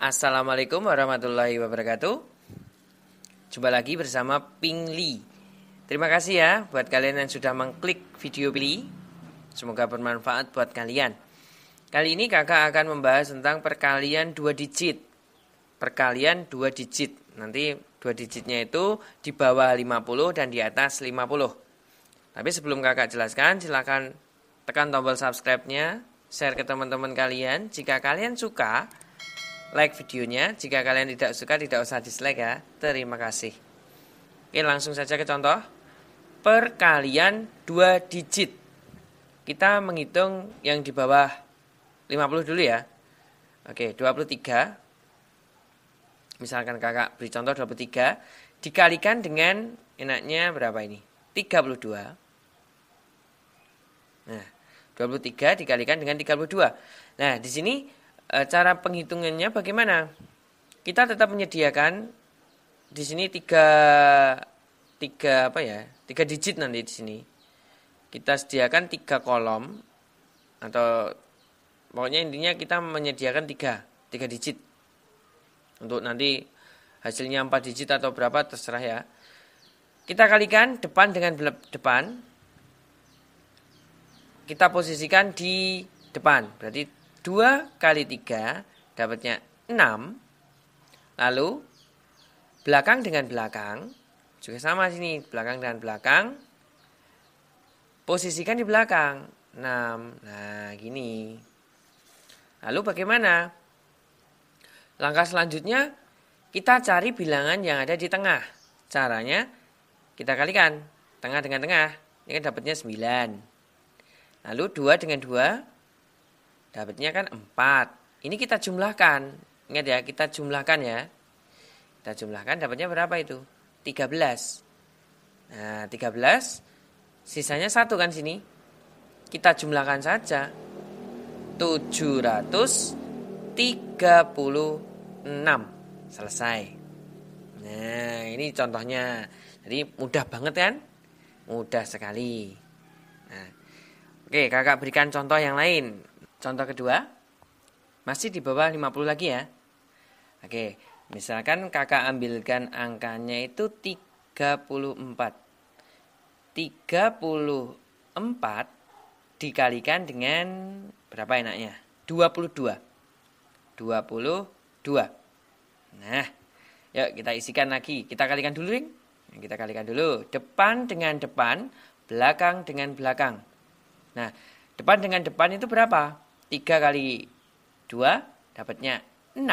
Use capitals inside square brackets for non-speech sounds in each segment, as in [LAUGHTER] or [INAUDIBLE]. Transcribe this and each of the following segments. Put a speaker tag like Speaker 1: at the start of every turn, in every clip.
Speaker 1: Assalamualaikum warahmatullahi wabarakatuh. Jumpa lagi bersama Ping Li. Terima kasih ya buat kalian yang sudah mengklik video Pingli. Semoga bermanfaat buat kalian. Kali ini kakak akan membahas tentang perkalian dua digit. Perkalian dua digit. Nanti dua digitnya itu di bawah 50 dan di atas 50. Tapi sebelum kakak jelaskan, silahkan tekan tombol subscribe-nya, share ke teman-teman kalian. Jika kalian suka, like videonya. Jika kalian tidak suka, tidak usah dislike ya. Terima kasih. Oke, langsung saja ke contoh. Perkalian 2 digit. Kita menghitung yang di bawah 50 dulu ya. Oke, 23. Misalkan kakak beri contoh 23. Dikalikan dengan enaknya berapa ini? 32. Nah, 23 dikalikan dengan 32. Nah, di sini E, cara penghitungannya bagaimana? Kita tetap menyediakan di sini tiga tiga apa ya tiga digit nanti di sini kita sediakan tiga kolom atau pokoknya intinya kita menyediakan tiga tiga digit untuk nanti hasilnya empat digit atau berapa terserah ya kita kalikan depan dengan depan kita posisikan di depan berarti 2 kali 3 dapatnya 6. Lalu belakang dengan belakang juga sama sini, belakang dengan belakang. Posisikan di belakang 6. Nah, gini. Lalu bagaimana? Langkah selanjutnya kita cari bilangan yang ada di tengah. Caranya kita kalikan tengah dengan tengah. Ini kan dapatnya 9. Lalu 2 dengan 2 Dapatnya kan 4. Ini kita jumlahkan. Ingat ya, kita jumlahkan ya. Kita jumlahkan dapatnya berapa itu? 13. Nah, 13 sisanya satu kan sini. Kita jumlahkan saja. 736. Selesai. Nah, ini contohnya. Jadi mudah banget kan? Mudah sekali. Nah, oke, kakak berikan contoh yang lain. Contoh kedua, masih di bawah 50 lagi ya. Oke, misalkan kakak ambilkan angkanya itu 34. 34 dikalikan dengan berapa enaknya? 22. 22. Nah, yuk kita isikan lagi. Kita kalikan dulu, Ring. Kita kalikan dulu. Depan dengan depan, belakang dengan belakang. Nah, depan dengan depan itu berapa? 3 kali 2 dapatnya 6.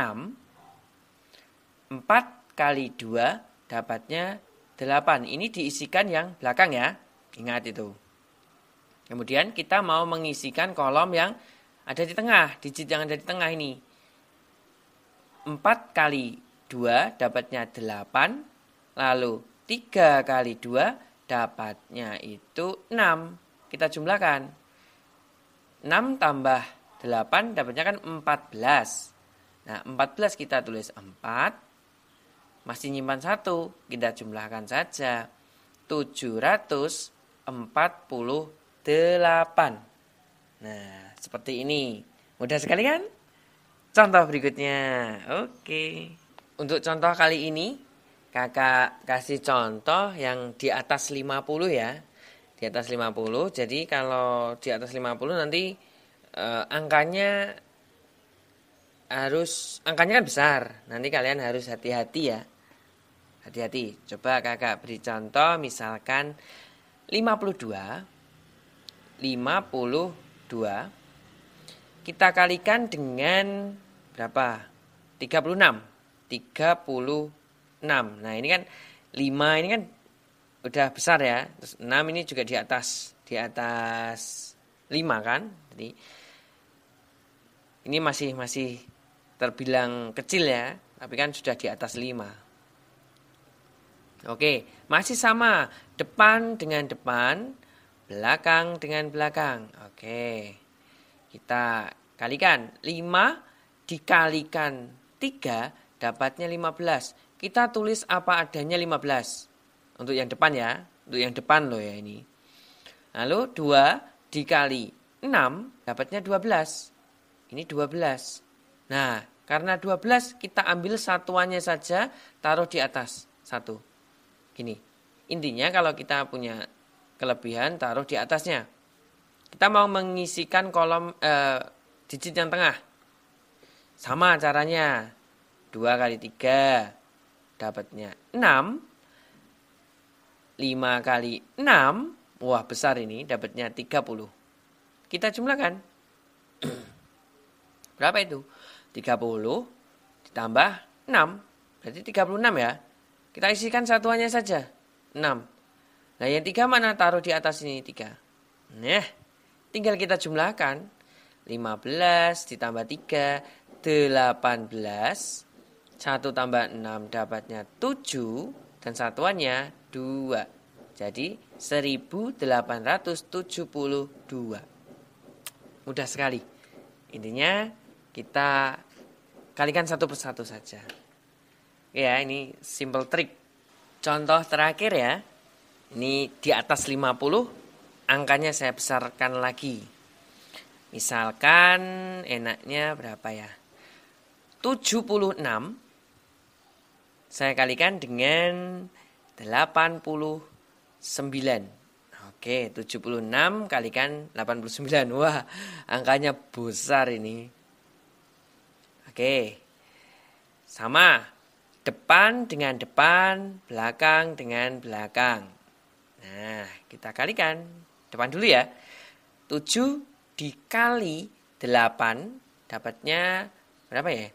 Speaker 1: 4 kali 2 dapatnya 8. Ini diisikan yang belakang ya. Ingat itu. Kemudian kita mau mengisikan kolom yang ada di tengah. Digit yang ada di tengah ini. 4 kali 2 dapatnya 8. Lalu 3 kali 2 dapatnya itu 6. Kita jumlahkan. 6 tambah 8 dapatnya kan 14. Nah, 14 kita tulis 4. Masih nyimpan 1, kita jumlahkan saja. 748. Nah, seperti ini. Mudah sekali kan? Contoh berikutnya. Oke. Untuk contoh kali ini, kakak kasih contoh yang di atas 50 ya. Di atas 50. Jadi kalau di atas 50 nanti uh, angkanya harus angkanya kan besar. Nanti kalian harus hati-hati ya. Hati-hati. Coba Kakak beri contoh misalkan 52 52 kita kalikan dengan berapa? 36. 36. Nah, ini kan 5 ini kan udah besar ya. Terus 6 ini juga di atas di atas 5 kan. Jadi ini masih masih terbilang kecil ya, tapi kan sudah di atas 5. Oke, masih sama, depan dengan depan, belakang dengan belakang. Oke. Kita kalikan 5 dikalikan 3 dapatnya 15. Kita tulis apa adanya 15. Untuk yang depan ya, untuk yang depan loh ya ini. Lalu 2 dikali 6 dapatnya 12. Ini 12. Nah, karena 12 kita ambil satuannya saja taruh di atas satu. Gini. Intinya kalau kita punya kelebihan taruh di atasnya. Kita mau mengisikan kolom eh, digit yang tengah. Sama caranya. 2 kali 3 dapatnya 6. 5 kali 6 Wah besar ini dapatnya 30. Kita jumlahkan. Berapa itu? 30 ditambah 6. Berarti 36 ya. Kita isikan satuannya saja. 6. Nah yang 3 mana? Taruh di atas ini 3. Nah, tinggal kita jumlahkan. 15 ditambah 3, 18. 1 tambah 6 dapatnya 7 dan satuannya 2. Jadi 1872. Mudah sekali. Intinya kita kalikan satu persatu saja. Ya, ini simple trick. Contoh terakhir ya. Ini di atas 50, angkanya saya besarkan lagi. Misalkan enaknya berapa ya? 76 saya kalikan dengan 89. Oke, 76 kalikan 89. Wah, angkanya besar ini. Oke. Sama. Depan dengan depan, belakang dengan belakang. Nah, kita kalikan. Depan dulu ya. 7 dikali 8 dapatnya berapa ya?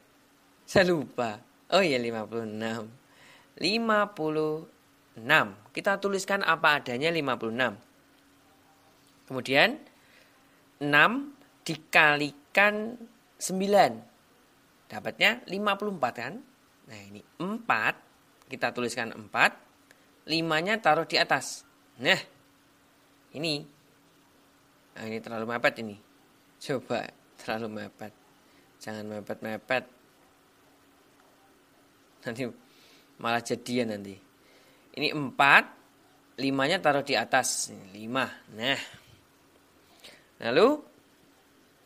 Speaker 1: Saya lupa. Oh iya 56. 56. Kita tuliskan apa adanya 56. Kemudian 6 dikalikan 9 Dapatnya 54 kan? Nah ini 4, kita tuliskan 4, 5-nya taruh di atas. Nah, ini, nah, ini terlalu mepet ini. Coba, [LAUGHS] terlalu mepet. Jangan mepet-mepet. Nanti malah jadian nanti. Ini 4, 5-nya taruh di atas. 5, nah. Lalu,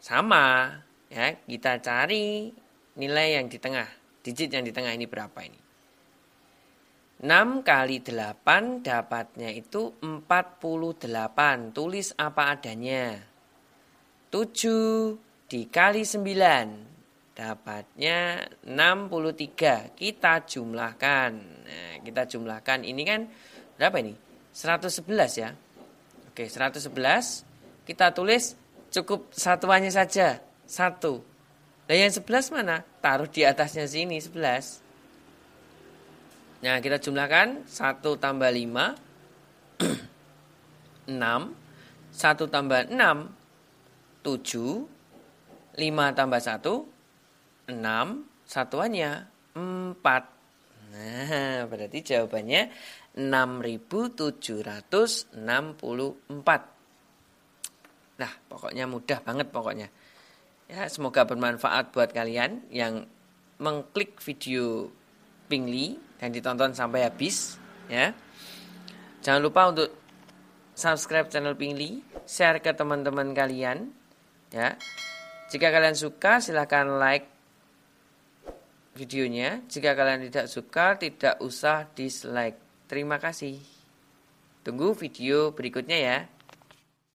Speaker 1: sama ya kita cari nilai yang di tengah, digit yang di tengah ini berapa ini? 6 kali 8 dapatnya itu 48. Tulis apa adanya. 7 dikali 9 dapatnya 63. Kita jumlahkan. Nah, kita jumlahkan ini kan berapa ini? 111 ya. Oke, 111 kita tulis cukup satuannya saja. 1 Nah yang 11 mana? Taruh di atasnya sini 11. Nah kita jumlahkan 1 tambah 5 6 1 tambah 6 7 5 tambah 1 6 satuannya 4 Nah berarti jawabannya 6764 Nah pokoknya mudah banget pokoknya Ya, semoga bermanfaat buat kalian yang mengklik video Pingli dan ditonton sampai habis ya. Jangan lupa untuk subscribe channel Pingli, share ke teman-teman kalian ya. Jika kalian suka silahkan like videonya. Jika kalian tidak suka tidak usah dislike. Terima kasih. Tunggu video berikutnya ya.